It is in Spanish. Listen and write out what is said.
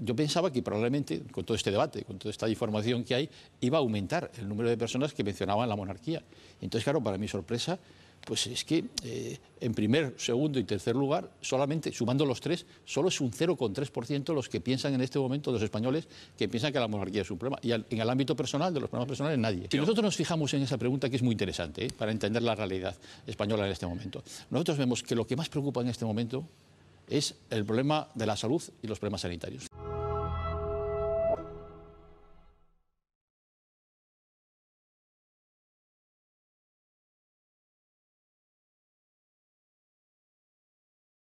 yo pensaba que probablemente, con todo este debate, con toda esta información que hay, iba a aumentar el número de personas que mencionaban la monarquía. Entonces, claro, para mi sorpresa, pues es que eh, en primer, segundo y tercer lugar, solamente sumando los tres, solo es un 0,3% los que piensan en este momento, los españoles, que piensan que la monarquía es un problema. Y en el ámbito personal, de los problemas personales, nadie. Si nosotros nos fijamos en esa pregunta, que es muy interesante, eh, para entender la realidad española en este momento, nosotros vemos que lo que más preocupa en este momento es el problema de la salud y los problemas sanitarios.